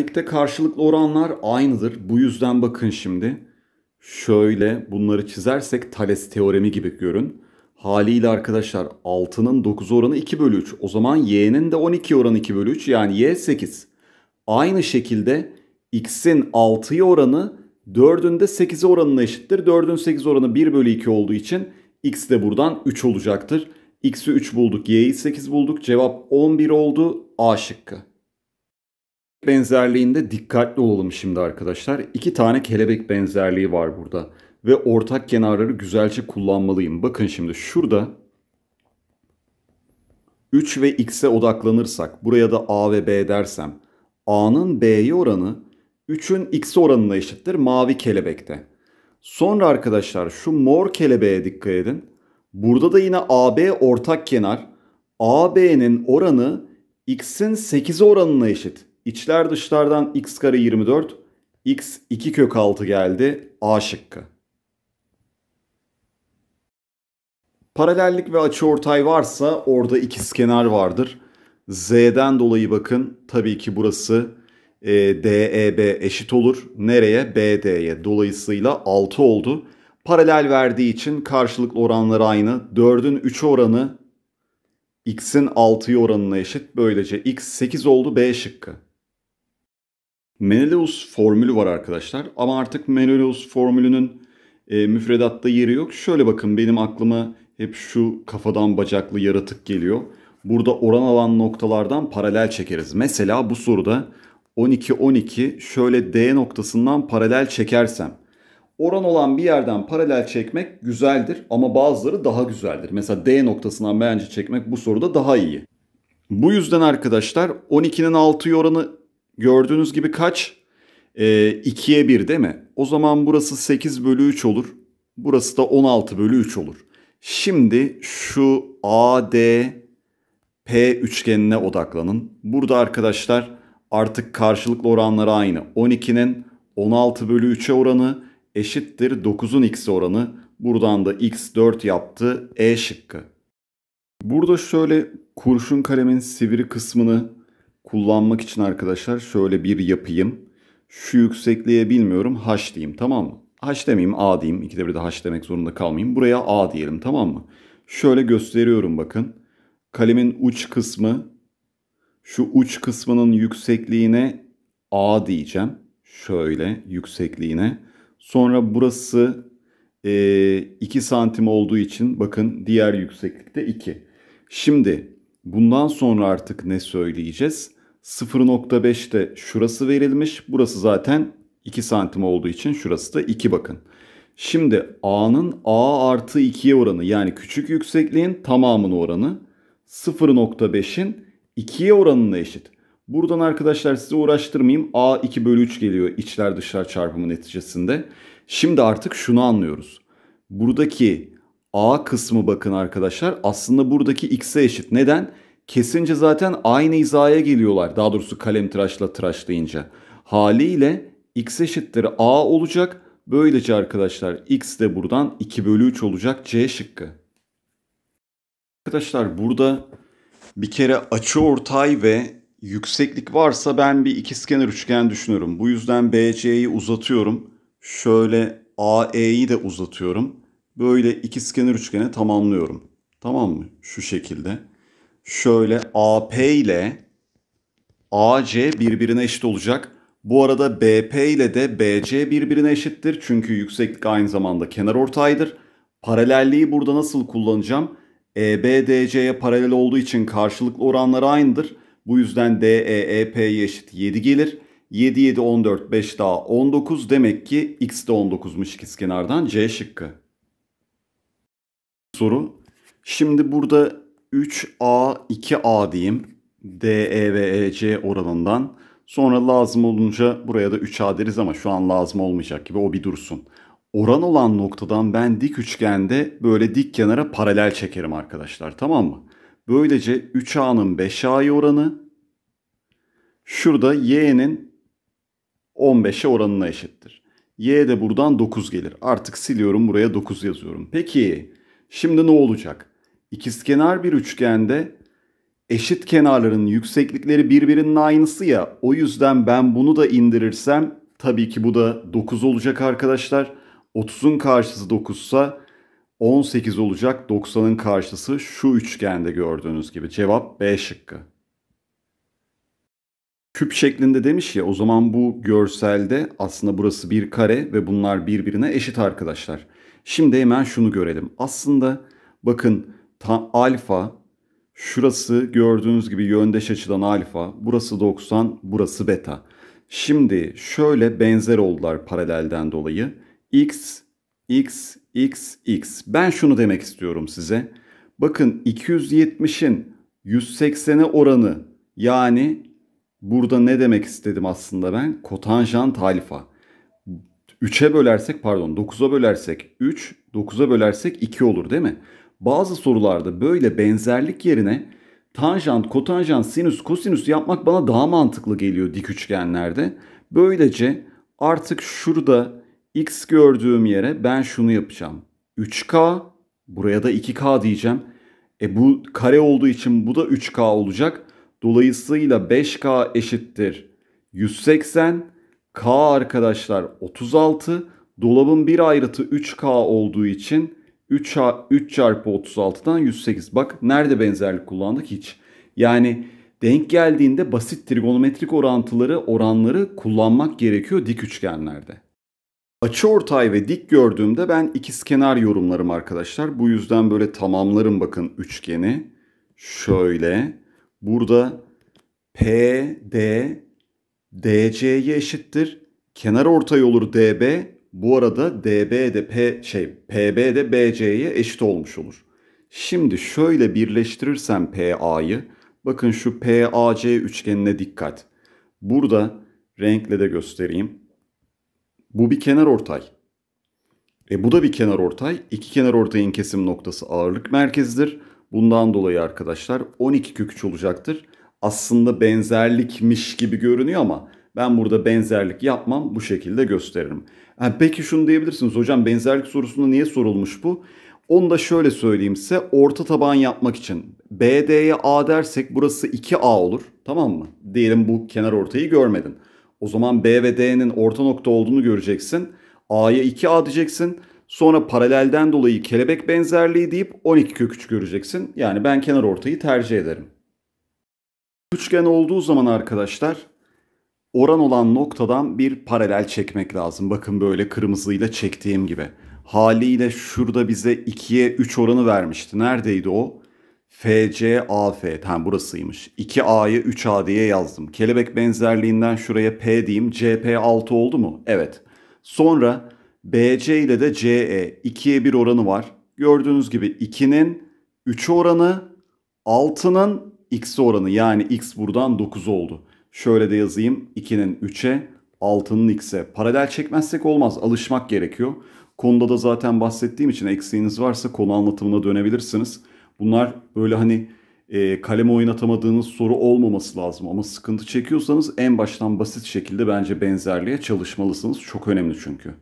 sertlikte karşılıklı oranlar aynıdır. Bu yüzden bakın şimdi. Şöyle bunları çizersek Thales teoremi gibi görün. Haliyle arkadaşlar 6'nın 9 oranı 2 bölü 3. O zaman y'nin de 12 oranı 2 bölü 3 yani y 8. Aynı şekilde x'in 6'ya oranı 4'ün de 8'e oranına eşittir. 4'ün 8 oranı 1 bölü 2 olduğu için x de buradan 3 olacaktır. x'i 3 bulduk, y'yi 8 bulduk. Cevap 11 oldu. A şıkkı benzerliğinde dikkatli olalım şimdi arkadaşlar. İki tane kelebek benzerliği var burada. Ve ortak kenarları güzelce kullanmalıyım. Bakın şimdi şurada 3 ve x'e odaklanırsak buraya da a ve b dersem a'nın b'ye oranı 3'ün x'e oranına eşittir mavi kelebekte. Sonra arkadaşlar şu mor kelebeğe dikkat edin. Burada da yine AB ortak kenar. AB'nin oranı x'in 8'e oranına eşit. İçler dışlardan x kare 24, x 2 kök 6 geldi. A şıkkı. Paralellik ve açıortay varsa orada ikizkenar vardır. Z'den dolayı bakın tabii ki burası e, DEB eşit olur. Nereye? BD'ye. Dolayısıyla 6 oldu. Paralel verdiği için karşılıklı oranları aynı. 4'ün 3'ü oranı x'in 6'yı oranına eşit. Böylece x 8 oldu B şıkkı. Menelaus formülü var arkadaşlar ama artık Menelaus formülünün e, müfredatta yeri yok. Şöyle bakın benim aklıma hep şu kafadan bacaklı yaratık geliyor. Burada oran alan noktalardan paralel çekeriz. Mesela bu soruda 12 12 şöyle D noktasından paralel çekersem oran olan bir yerden paralel çekmek güzeldir ama bazıları daha güzeldir. Mesela D noktasından bence çekmek bu soruda daha iyi. Bu yüzden arkadaşlar 12'nin 6 oranı Gördüğünüz gibi kaç? E, 2'ye 1 değil mi? O zaman burası 8 bölü 3 olur. Burası da 16 bölü 3 olur. Şimdi şu ADP üçgenine odaklanın. Burada arkadaşlar artık karşılıklı oranları aynı. 12'nin 16 bölü 3'e oranı eşittir 9'un x oranı. Buradan da x 4 yaptı E şıkkı. Burada şöyle kurşun kalemin sivri kısmını kullanmak için arkadaşlar şöyle bir yapayım. Şu yüksekliğe bilmiyorum h diyeyim tamam mı? H demeyeyim a diyeyim. İkide bir de h demek zorunda kalmayayım. Buraya a diyelim tamam mı? Şöyle gösteriyorum bakın. Kalemin uç kısmı şu uç kısmının yüksekliğine a diyeceğim. Şöyle yüksekliğine. Sonra burası e, 2 santim olduğu için bakın diğer yükseklikte 2. Şimdi bundan sonra artık ne söyleyeceğiz? 0.5'te şurası verilmiş. Burası zaten 2 santim olduğu için şurası da 2 bakın. Şimdi A'nın A artı 2'ye oranı yani küçük yüksekliğin tamamının oranı 0.5'in 2'ye oranına eşit. Buradan arkadaşlar sizi uğraştırmayayım. A 2 bölü 3 geliyor içler dışlar çarpımı neticesinde. Şimdi artık şunu anlıyoruz. Buradaki A kısmı bakın arkadaşlar aslında buradaki x'e eşit. Neden? Kesince zaten aynı hizaya geliyorlar. Daha doğrusu kalem tıraşla tıraşlayınca. Haliyle x eşittir a olacak. Böylece arkadaşlar x de buradan 2 bölü 3 olacak c şıkkı. Arkadaşlar burada bir kere açı ortay ve yükseklik varsa ben bir ikizkenar üçgen düşünüyorum. Bu yüzden BC'yi uzatıyorum. Şöyle AE'yi de uzatıyorum böyle iki ikizkenar üçgeni tamamlıyorum. Tamam mı? Şu şekilde. Şöyle AP ile AC birbirine eşit olacak. Bu arada BP ile de BC birbirine eşittir. Çünkü yükseklik aynı zamanda kenar ortaydır. Paralelliği burada nasıl kullanacağım? EBDC'ye paralel olduğu için karşılıklı oranları aynıdır. Bu yüzden DE EP'ye eşit 7 gelir. 7 7 14 5 daha 19 demek ki x de 19'muş ikizkenardan C şıkkı sorun. Şimdi burada 3A, 2A diyeyim. D, E ve E, C oranından. Sonra lazım olunca buraya da 3A deriz ama şu an lazım olmayacak gibi o bir dursun. Oran olan noktadan ben dik üçgende böyle dik kenara paralel çekerim arkadaşlar tamam mı? Böylece 3A'nın 5A'ya oranı şurada Y'nin 15'e oranına eşittir. Y de buradan 9 gelir. Artık siliyorum buraya 9 yazıyorum. Peki Şimdi ne olacak? İkizkenar bir üçgende eşit kenarların yükseklikleri birbirinin aynısı ya. O yüzden ben bunu da indirirsem tabii ki bu da 9 olacak arkadaşlar. 30'un karşısı 9 ise 18 olacak. 90'ın karşısı şu üçgende gördüğünüz gibi. Cevap B şıkkı. Küp şeklinde demiş ya o zaman bu görselde aslında burası bir kare ve bunlar birbirine eşit arkadaşlar. Şimdi hemen şunu görelim. Aslında bakın ta, alfa şurası gördüğünüz gibi yöndeş açıdan alfa. Burası 90 burası beta. Şimdi şöyle benzer oldular paralelden dolayı. X, X, X, X. Ben şunu demek istiyorum size. Bakın 270'in 180'e oranı yani burada ne demek istedim aslında ben? Kotanjant alfa. 3'e bölersek pardon 9'a bölersek 3, 9'a bölersek 2 olur değil mi? Bazı sorularda böyle benzerlik yerine tanjant, kotanjant, sinüs, kosinüs yapmak bana daha mantıklı geliyor dik üçgenlerde. Böylece artık şurada x gördüğüm yere ben şunu yapacağım. 3k buraya da 2k diyeceğim. E bu kare olduğu için bu da 3k olacak. Dolayısıyla 5k eşittir 180 K arkadaşlar 36. Dolabın bir ayrıtı 3K olduğu için 3, 3 çarpı 36'dan 108. Bak nerede benzerlik kullandık hiç. Yani denk geldiğinde basit trigonometrik orantıları oranları kullanmak gerekiyor dik üçgenlerde. Açı ortay ve dik gördüğümde ben ikizkenar yorumlarım arkadaşlar. Bu yüzden böyle tamamlarım bakın üçgeni. Şöyle. Burada P, D, DC'ye eşittir. Kenar ortay olur DB. Bu arada DB de P şey PB de BC'ye eşit olmuş olur. Şimdi şöyle birleştirirsem PA'yı bakın şu PAC üçgenine dikkat. Burada renkle de göstereyim. Bu bir kenar ortay. E bu da bir kenar ortay. İki kenar ortayın kesim noktası ağırlık merkezidir. Bundan dolayı arkadaşlar 12 kök 3 olacaktır aslında benzerlikmiş gibi görünüyor ama ben burada benzerlik yapmam bu şekilde gösteririm. Yani peki şunu diyebilirsiniz hocam benzerlik sorusunda niye sorulmuş bu? Onu da şöyle söyleyeyim size orta taban yapmak için BD'ye A dersek burası 2A olur tamam mı? Diyelim bu kenar ortayı görmedin. O zaman B ve D'nin orta nokta olduğunu göreceksin. A'ya 2A diyeceksin. Sonra paralelden dolayı kelebek benzerliği deyip 12 kök 3 göreceksin. Yani ben kenar ortayı tercih ederim. Üçgen olduğu zaman arkadaşlar oran olan noktadan bir paralel çekmek lazım. Bakın böyle kırmızıyla çektiğim gibi. Haliyle şurada bize 2'ye 3 oranı vermişti. Neredeydi o? FCAF, tam burasıymış. 2A'yı 3A diye yazdım. Kelebek benzerliğinden şuraya P diyeyim. CP 6 oldu mu? Evet. Sonra BC ile de CE. 2'ye 1 oranı var. Gördüğünüz gibi 2'nin 3 oranı 6'nın x oranı yani x buradan 9 oldu. Şöyle de yazayım 2'nin 3'e 6'nın x'e paralel çekmezsek olmaz alışmak gerekiyor. Konuda da zaten bahsettiğim için eksiğiniz varsa konu anlatımına dönebilirsiniz. Bunlar böyle hani e, kaleme oynatamadığınız soru olmaması lazım ama sıkıntı çekiyorsanız en baştan basit şekilde bence benzerliğe çalışmalısınız. Çok önemli çünkü.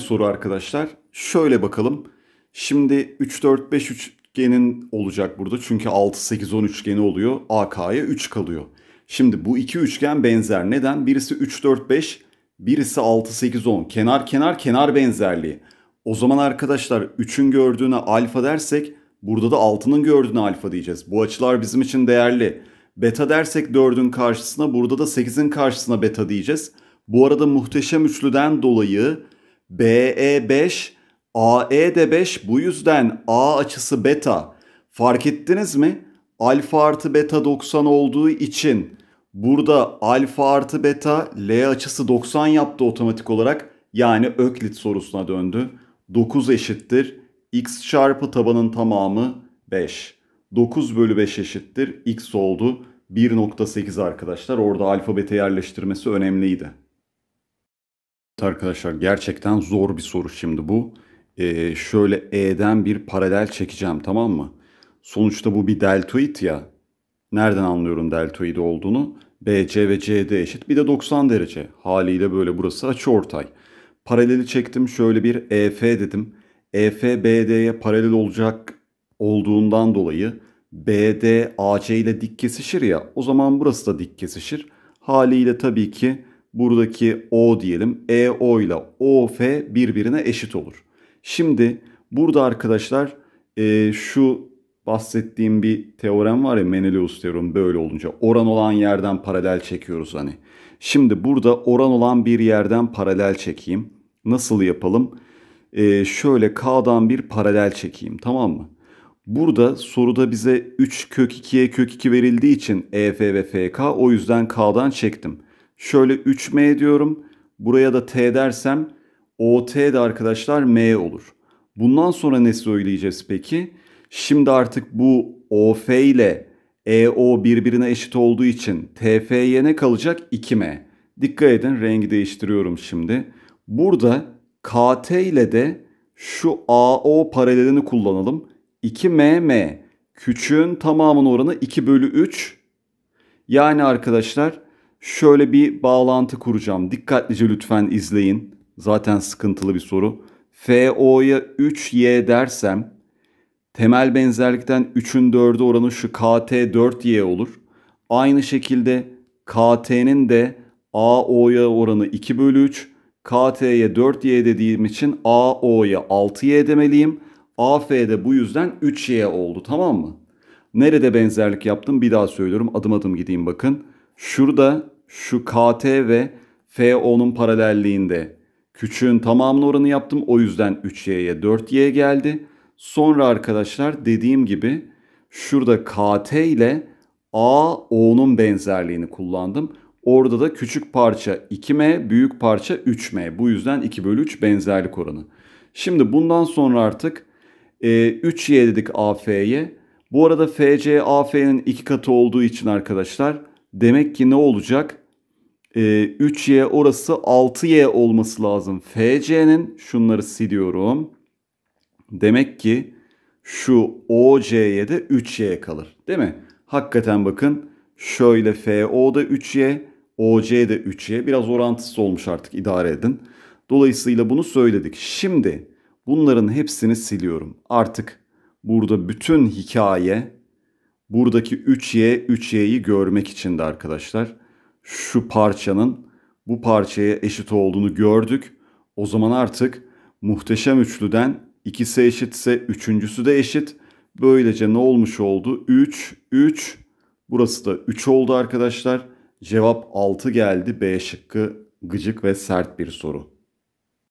Soru arkadaşlar şöyle bakalım. Şimdi 3 4 5 3 üçgenin olacak burada. Çünkü 6, 8, 10 üçgeni oluyor. AK'ya 3 kalıyor. Şimdi bu iki üçgen benzer. Neden? Birisi 3, 4, 5, birisi 6, 8, 10. Kenar kenar kenar benzerliği. O zaman arkadaşlar 3'ün gördüğüne alfa dersek burada da 6'nın gördüğüne alfa diyeceğiz. Bu açılar bizim için değerli. Beta dersek 4'ün karşısına burada da 8'in karşısına beta diyeceğiz. Bu arada muhteşem üçlüden dolayı e BE5 AE de 5 bu yüzden A açısı beta. Fark ettiniz mi? Alfa artı beta 90 olduğu için burada alfa artı beta L açısı 90 yaptı otomatik olarak. Yani Öklit sorusuna döndü. 9 eşittir x çarpı tabanın tamamı 5. 9 bölü 5 eşittir x oldu. 1.8 arkadaşlar orada alfa beta yerleştirmesi önemliydi. Arkadaşlar gerçekten zor bir soru şimdi bu e, şöyle E'den bir paralel çekeceğim tamam mı? Sonuçta bu bir deltoid ya. Nereden anlıyorum deltoid olduğunu? BC ve CD eşit bir de 90 derece. Haliyle böyle burası açı ortay. Paraleli çektim şöyle bir EF dedim. EF BD'ye paralel olacak olduğundan dolayı BD AC ile dik kesişir ya. O zaman burası da dik kesişir. Haliyle tabii ki buradaki O diyelim EO ile OF birbirine eşit olur. Şimdi burada arkadaşlar e, şu bahsettiğim bir teorem var ya Menelaus teoremi böyle olunca oran olan yerden paralel çekiyoruz hani. Şimdi burada oran olan bir yerden paralel çekeyim. Nasıl yapalım? Ee, şöyle K'dan bir paralel çekeyim tamam mı? Burada soruda bize 3 kök 2'ye kök 2 verildiği için EF ve FK o yüzden K'dan çektim. Şöyle 3M diyorum. Buraya da T dersem OT de arkadaşlar M olur. Bundan sonra ne söyleyeceğiz peki? Şimdi artık bu OF ile EO birbirine eşit olduğu için TF'ye ne kalacak? 2M. Dikkat edin rengi değiştiriyorum şimdi. Burada KT ile de şu AO paralelini kullanalım. 2MM küçüğün tamamının oranı 2 bölü 3. Yani arkadaşlar şöyle bir bağlantı kuracağım. Dikkatlice lütfen izleyin zaten sıkıntılı bir soru. FO'ya 3Y dersem temel benzerlikten 3'ün 4'ü oranı şu KT 4Y olur. Aynı şekilde KT'nin de AO'ya oranı 2 bölü 3. KT'ye 4Y dediğim için AO'ya 6Y demeliyim. AF'de bu yüzden 3Y oldu tamam mı? Nerede benzerlik yaptım bir daha söylüyorum adım adım gideyim bakın. Şurada şu KT ve FO'nun paralelliğinde Küçüğün tamamını oranı yaptım. O yüzden 3y'ye 4y geldi. Sonra arkadaşlar dediğim gibi şurada kt ile a o'nun benzerliğini kullandım. Orada da küçük parça 2m, büyük parça 3m. Bu yüzden 2 bölü 3 benzerlik oranı. Şimdi bundan sonra artık e, 3y dedik af'ye. Bu arada fc af'nin 2 katı olduğu için arkadaşlar demek ki ne olacak? 3y ee, orası 6y olması lazım. FC'nin şunları siliyorum. Demek ki şu OC'ye de 3y kalır. Değil mi? Hakikaten bakın şöyle FO da 3y, OC de 3y. Biraz orantısız olmuş artık idare edin. Dolayısıyla bunu söyledik. Şimdi bunların hepsini siliyorum. Artık burada bütün hikaye buradaki 3y 3y'yi görmek içindi arkadaşlar şu parçanın bu parçaya eşit olduğunu gördük. O zaman artık muhteşem üçlüden ikisi eşitse üçüncüsü de eşit. Böylece ne olmuş oldu? 3, 3. Burası da 3 oldu arkadaşlar. Cevap 6 geldi. B şıkkı gıcık ve sert bir soru.